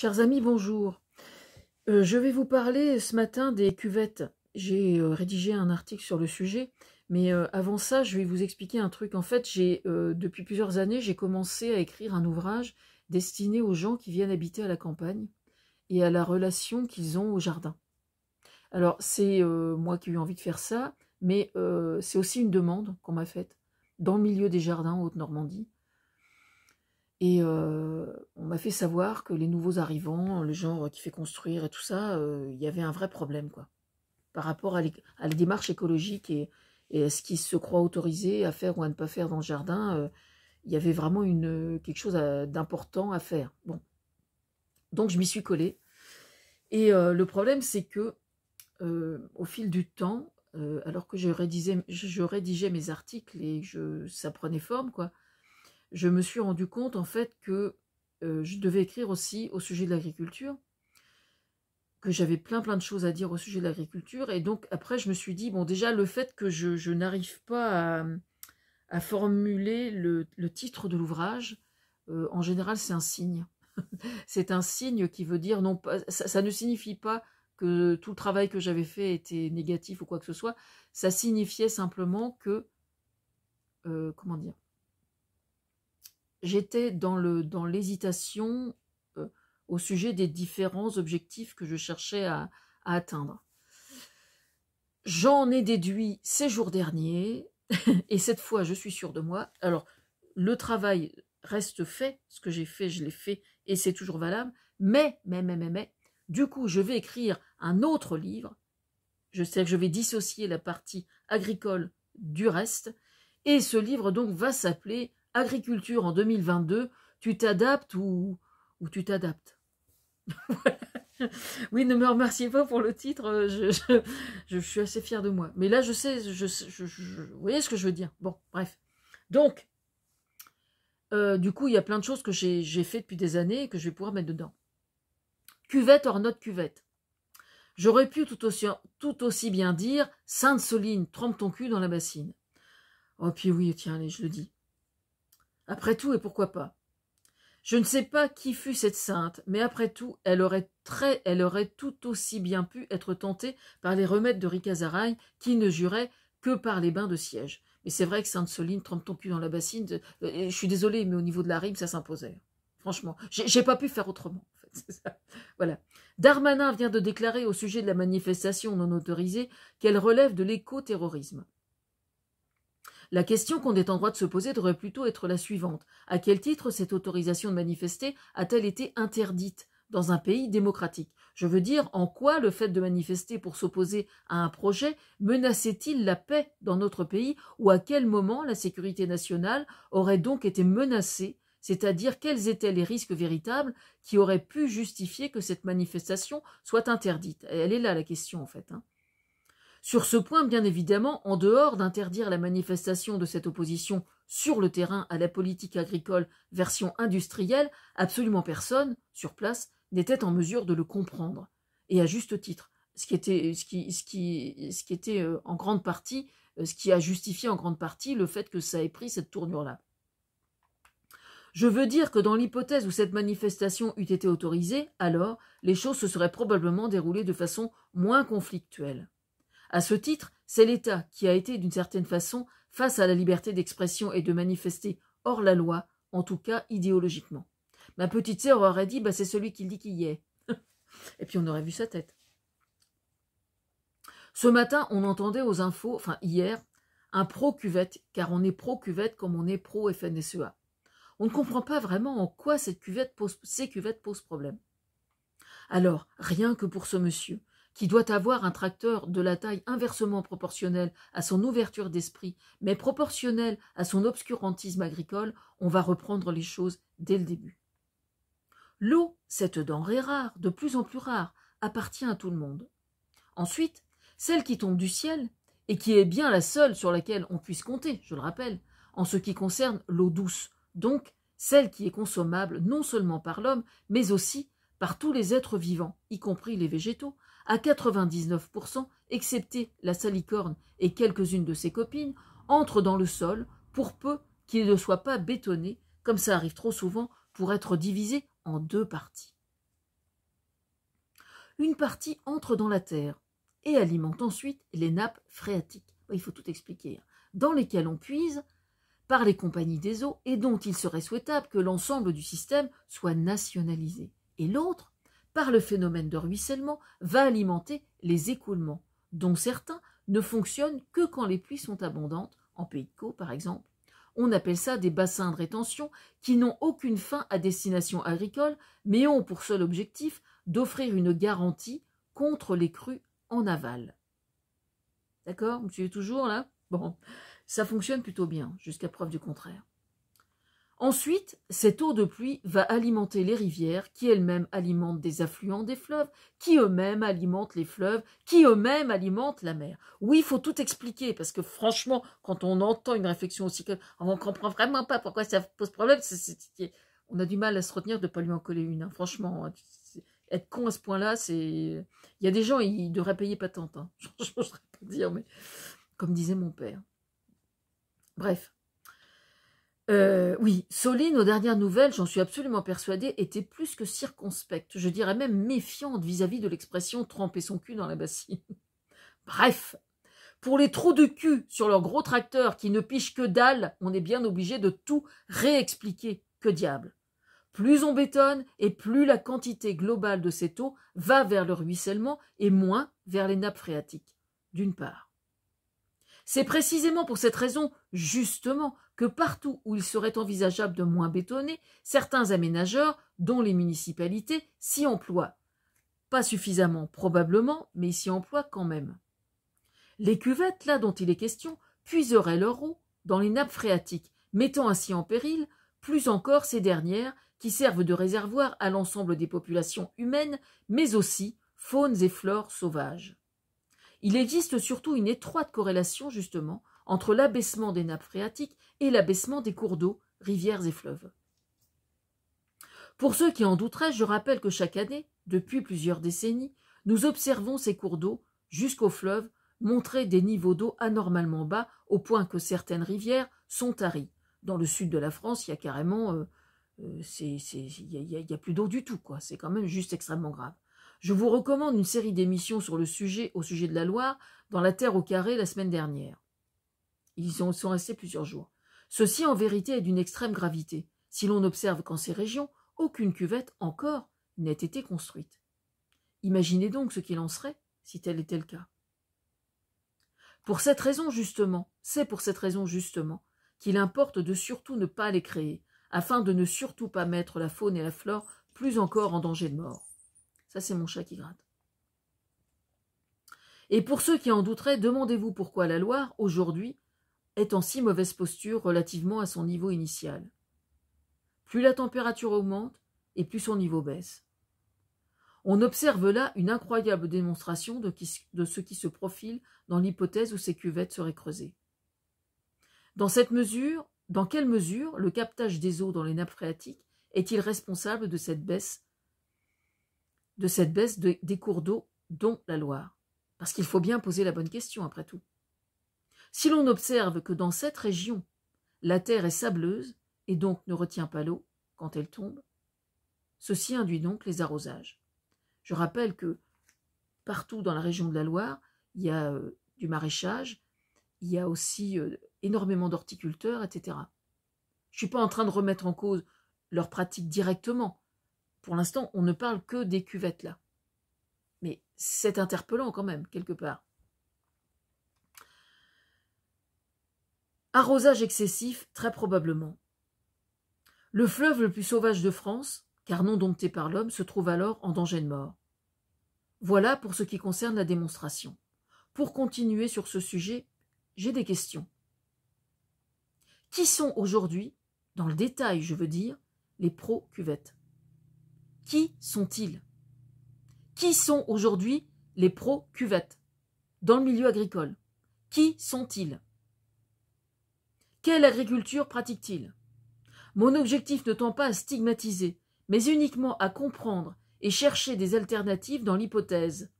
Chers amis, bonjour. Euh, je vais vous parler ce matin des cuvettes. J'ai euh, rédigé un article sur le sujet, mais euh, avant ça, je vais vous expliquer un truc. En fait, depuis plusieurs années, j'ai commencé à écrire un ouvrage destiné aux gens qui viennent habiter à la campagne et à la relation qu'ils ont au jardin. Alors, c'est moi qui ai eu envie de faire ça, mais c'est aussi une demande qu'on m'a faite dans le milieu des jardins en Haute-Normandie et on m'a fait savoir que les nouveaux arrivants, le genre qui fait construire et tout ça, il y avait un vrai problème, quoi. Par rapport à, la démarche écologique et, à ce qui se croit autorisé à faire ou à ne pas faire dans le jardin, il y avait vraiment une, quelque chose d'important à faire. Bon. Donc je m'y suis collée. Et le problème, c'est que au fil du temps, alors que je rédigeais, mes articles et que ça prenait forme, quoi, je me suis rendu compte en fait que euh, je devais écrire aussi au sujet de l'agriculture, que j'avais plein plein de choses à dire au sujet de l'agriculture. Et donc après, je me suis dit, bon déjà, le fait que je, n'arrive pas à, formuler le, titre de l'ouvrage, euh, en général, c'est un signe. c'est un signe qui veut dire, non pas, ça, ne signifie pas que tout le travail que j'avais fait était négatif ou quoi que ce soit, ça signifiait simplement que, euh, comment dire, j'étais dans l'hésitation euh, au sujet des différents objectifs que je cherchais à, atteindre. J'en ai déduit ces jours derniers, et cette fois je suis sûre de moi. Alors, le travail reste fait, ce que j'ai fait, je l'ai fait, et c'est toujours valable, mais, mais, mais, mais, mais, du coup, je vais écrire un autre livre, je sais que je vais dissocier la partie agricole du reste, et ce livre donc va s'appeler agriculture en 2022, tu t'adaptes ou, tu t'adaptes. oui, ne me remerciez pas pour le titre, euh, je, suis assez fière de moi. Mais là, je sais, je, vous voyez ce que je veux dire. Bon, bref. Donc, euh, du coup, il y a plein de choses que j'ai fait depuis des années et que je vais pouvoir mettre dedans. Cuvette hors note cuvette. J'aurais pu tout aussi, tout aussi bien dire Sainte-Soline, trempe ton cul dans la bassine. Oh, puis oui, tiens, allez, je le dis. Après tout, et pourquoi pas Je ne sais pas qui fut cette sainte, mais après tout, elle aurait, très, elle aurait tout aussi bien pu être tentée par les remèdes de Ricazaraï, qui ne jurait que par les bains de siège. Mais c'est vrai que Sainte-Soline, ton cul dans la bassine euh, Je suis désolée, mais au niveau de la rime, ça s'imposait. Franchement, j'ai pas pu faire autrement. Voilà. Darmanin vient de déclarer au sujet de la manifestation non autorisée qu'elle relève de l'éco-terrorisme. La question qu'on est en droit de se poser devrait plutôt être la suivante. À quel titre cette autorisation de manifester a-t-elle été interdite dans un pays démocratique Je veux dire, en quoi le fait de manifester pour s'opposer à un projet menaçait-il la paix dans notre pays ou à quel moment la sécurité nationale aurait donc été menacée c'est-à-dire quels étaient les risques véritables qui auraient pu justifier que cette manifestation soit interdite. Elle est là la question en fait. Hein. Sur ce point, bien évidemment, en dehors d'interdire la manifestation de cette opposition sur le terrain à la politique agricole version industrielle, absolument personne, sur place, n'était en mesure de le comprendre. Et à juste titre, ce qui était, euh, en grande partie, euh, ce qui a justifié en grande partie le fait que ça ait pris cette tournure-là. Je veux dire que dans l'hypothèse où cette manifestation eût été autorisée, alors les choses se seraient probablement déroulées de façon moins conflictuelle. À ce titre, c'est l'État qui a été, d'une certaine façon, face à la liberté d'expression et de manifester hors la loi, en tout cas idéologiquement. Ma petite sœur aurait dit bah, c'est celui qui dit qu'il y est. et puis on aurait vu sa tête. Ce matin, on entendait aux infos, enfin hier, un pro-cuvette, car on est pro-cuvette comme on est pro-FNSEA. On ne comprend pas vraiment en quoi cette cuvette pose, ces cuvettes posent problème. Alors, rien que pour ce monsieur, qui doit avoir un tracteur de la taille inversement proportionnelle à son ouverture d'esprit, mais proportionnelle à son obscurantisme agricole, on va reprendre les choses dès le début. L'eau, cette denrée rare, de plus en plus rare, appartient à tout le monde. Ensuite, celle qui tombe du ciel, et qui est bien la seule sur laquelle on puisse compter, je le rappelle, en ce qui concerne l'eau douce, donc celle qui est consommable non seulement par l'homme, mais aussi par tous les êtres vivants, y compris les végétaux, à 99%, excepté la salicorne et quelques-unes de ses copines, entre dans le sol pour peu qu'il ne soit pas bétonné, comme ça arrive trop souvent pour être divisé en deux parties. Une partie entre dans la terre et alimente ensuite les nappes phréatiques. Il faut tout expliquer. Hein. Dans lesquelles on puise par les compagnies des eaux et dont il serait souhaitable que l'ensemble du système soit nationalisé. Et l'autre par le phénomène de ruissellement, va alimenter les écoulements, dont certains ne fonctionnent que quand les pluies sont abondantes, en Pays de Caux par exemple. On appelle ça des bassins de rétention qui n'ont aucune fin à destination agricole, mais ont pour seul objectif d'offrir une garantie contre les crues en aval. D'accord Vous suivez toujours là Bon, ça fonctionne plutôt bien, jusqu'à preuve du contraire. Ensuite, cette eau de pluie va alimenter les rivières, qui elles-mêmes alimentent des affluents des fleuves, qui eux-mêmes alimentent les fleuves, qui eux-mêmes alimentent la mer. Oui, il faut tout expliquer, parce que franchement, quand on entend une réflexion aussi, on ne comprend vraiment pas pourquoi ça pose problème. on a du mal à se retenir de ne pas lui en coller une. Hein, franchement, hein, être con à ce point-là, c'est. Il y a des gens, ils devraient payer patente. Hein. Je ne pas dire, mais comme disait mon père. Bref. Euh, oui, Soline, aux dernières nouvelles, j'en suis absolument persuadée, était plus que circonspecte, je dirais même méfiante vis-à-vis de l'expression tremper son cul dans la bassine. Bref, pour les trous de cul sur leur gros tracteur qui ne pichent que dalle, on est bien obligé de tout réexpliquer. Que diable Plus on bétonne et plus la quantité globale de cette eau va vers le ruissellement et moins vers les nappes phréatiques, d'une part. C'est précisément pour cette raison, justement, que partout où il serait envisageable de moins bétonner, certains aménageurs, dont les municipalités, s'y emploient. Pas suffisamment, probablement, mais s'y emploient quand même. Les cuvettes, là dont il est question, puiseraient leur eau dans les nappes phréatiques, mettant ainsi en péril, plus encore ces dernières, qui servent de réservoir à l'ensemble des populations humaines, mais aussi faunes et flores sauvages. Il existe surtout une étroite corrélation, justement, entre l'abaissement des nappes phréatiques et l'abaissement des cours d'eau, rivières et fleuves. Pour ceux qui en douteraient, je rappelle que chaque année, depuis plusieurs décennies, nous observons ces cours d'eau, jusqu'aux fleuves, montrer des niveaux d'eau anormalement bas, au point que certaines rivières sont taries. Dans le sud de la France, il y a carrément. Euh, euh, il n'y a, a, plus d'eau du tout, quoi. C'est quand même juste extrêmement grave. Je vous recommande une série d'émissions sur le sujet au sujet de la Loire dans la Terre au carré la semaine dernière. Ils en sont restés plusieurs jours. Ceci en vérité est d'une extrême gravité, si l'on observe qu'en ces régions, aucune cuvette encore n'ait été construite. Imaginez donc ce qu'il en serait si tel était le cas. Pour cette raison justement, c'est pour cette raison justement qu'il importe de surtout ne pas les créer, afin de ne surtout pas mettre la faune et la flore plus encore en danger de mort. Ça, c'est mon chat qui gratte. Et pour ceux qui en douteraient, demandez-vous pourquoi la Loire, aujourd'hui, est en si mauvaise posture relativement à son niveau initial. Plus la température augmente, et plus son niveau baisse. On observe là une incroyable démonstration de, de ce qui se profile dans l'hypothèse où ces cuvettes seraient creusées. Dans cette mesure, dans quelle mesure le captage des eaux dans les nappes phréatiques est-il responsable de cette baisse de cette baisse des cours d'eau, dont la Loire Parce qu'il faut bien poser la bonne question, après tout. Si l'on observe que dans cette région, la terre est sableuse et donc ne retient pas l'eau quand elle tombe, ceci induit donc les arrosages. Je rappelle que partout dans la région de la Loire, il y a euh, du maraîchage, il y a aussi euh, énormément d'horticulteurs, etc. Je ne suis pas en train de remettre en cause leurs pratique directement, pour l'instant, on ne parle que des cuvettes là. Mais c'est interpellant quand même, quelque part. Arrosage excessif, très probablement. Le fleuve le plus sauvage de France, car non dompté par l'homme, se trouve alors en danger de mort. Voilà pour ce qui concerne la démonstration. Pour continuer sur ce sujet, j'ai des questions. Qui sont aujourd'hui, dans le détail je veux dire, les pro-cuvettes qui sont-ils Qui sont aujourd'hui les pro-cuvettes dans le milieu agricole Qui sont-ils Quelle agriculture pratiquent-ils Mon objectif ne tend pas à stigmatiser, mais uniquement à comprendre et chercher des alternatives dans l'hypothèse,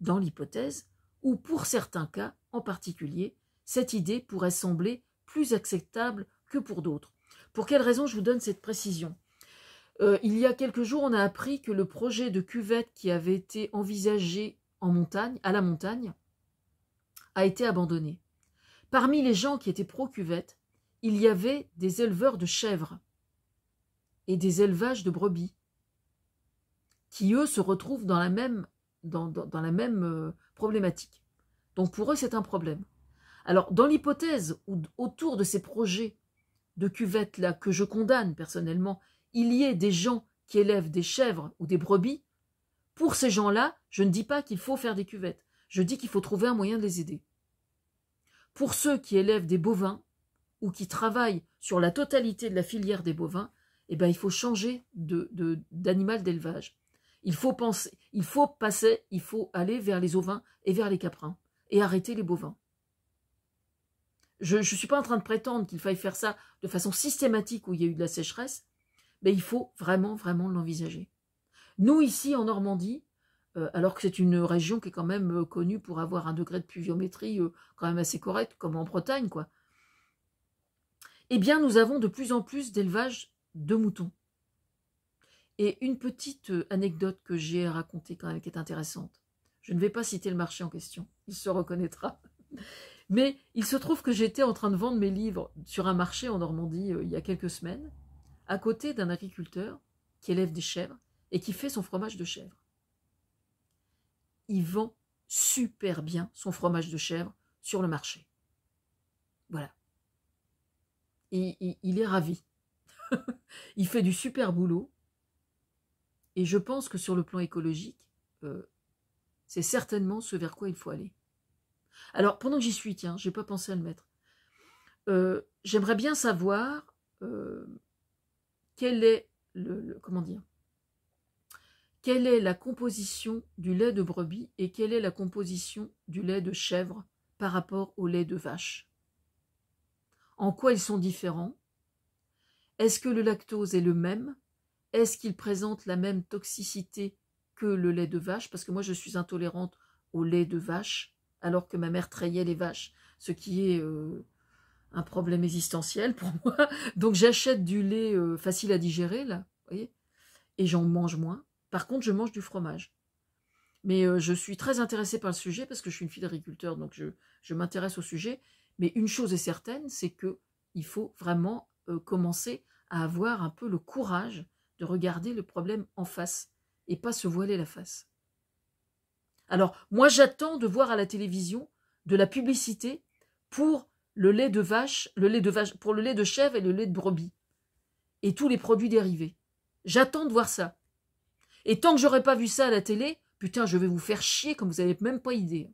dans l'hypothèse où, pour certains cas en particulier, cette idée pourrait sembler plus acceptable que pour d'autres. Pour quelle raison je vous donne cette précision euh, il y a quelques jours, on a appris que le projet de cuvette qui avait été envisagé en montagne, à la montagne, a été abandonné. Parmi les gens qui étaient pro-cuvette, il y avait des éleveurs de chèvres et des élevages de brebis, qui eux se retrouvent dans la même, dans, la même euh, problématique. Donc pour eux, c'est un problème. Alors, dans l'hypothèse autour de ces projets de cuvette là que je condamne personnellement il y ait des gens qui élèvent des chèvres ou des brebis, pour ces gens-là, je ne dis pas qu'il faut faire des cuvettes. Je dis qu'il faut trouver un moyen de les aider. Pour ceux qui élèvent des bovins ou qui travaillent sur la totalité de la filière des bovins, eh ben, il faut changer d'animal de, d'élevage. Il faut il faut passer, il faut aller vers les ovins et vers les caprins et arrêter les bovins. Je ne suis pas en train de prétendre qu'il faille faire ça de façon systématique où il y a eu de la sécheresse, mais ben, il faut vraiment, vraiment l'envisager. Nous, ici, en Normandie, euh, alors que c'est une région qui est quand même euh, connue pour avoir un degré de pluviométrie euh, quand même assez correct, comme en Bretagne, quoi, eh bien, nous avons de plus en plus d'élevage de moutons. Et une petite anecdote que j'ai racontée, quand même, qui est intéressante. Je ne vais pas citer le marché en question, il se reconnaîtra. Mais il se trouve que j'étais en train de vendre mes livres sur un marché en Normandie il y a quelques semaines, à côté d'un agriculteur qui élève des chèvres et qui fait son fromage de chèvre. Il vend super bien son fromage de chèvre sur le marché. Voilà. Et, il est ravi. il fait du super boulot. Et je pense que sur le plan écologique, euh, c'est certainement ce vers quoi il faut aller. Alors, pendant que j'y suis, tiens, j'ai pas pensé à le mettre. Euh, j'aimerais bien savoir euh, est le, comment dire quelle est la composition du lait de brebis et quelle est la composition du lait de chèvre par rapport au lait de vache En quoi ils sont différents Est-ce que le lactose est le même Est-ce qu'il présente la même toxicité que le lait de vache Parce que moi, je suis intolérante au lait de vache, alors que ma mère trayait les vaches, ce qui est euh, un problème existentiel pour moi. Donc j'achète du lait euh, facile à digérer, là, vous voyez, et j'en mange moins. Par contre, je mange du fromage. Mais euh, je suis très intéressée par le sujet parce que je suis une fille d'agriculteur, donc je, m'intéresse au sujet. Mais une chose est certaine, c'est que il faut vraiment euh, commencer à avoir un peu le courage de regarder le problème en face et pas se voiler la face. Alors, moi, j'attends de voir à la télévision de la publicité pour le lait de vache, le lait de vache, pour le lait de chèvre et le lait de brebis, et tous les produits dérivés. J'attends de voir ça. Et tant que j'aurai pas vu ça à la télé, putain, je vais vous faire chier comme vous n'avez même pas idée.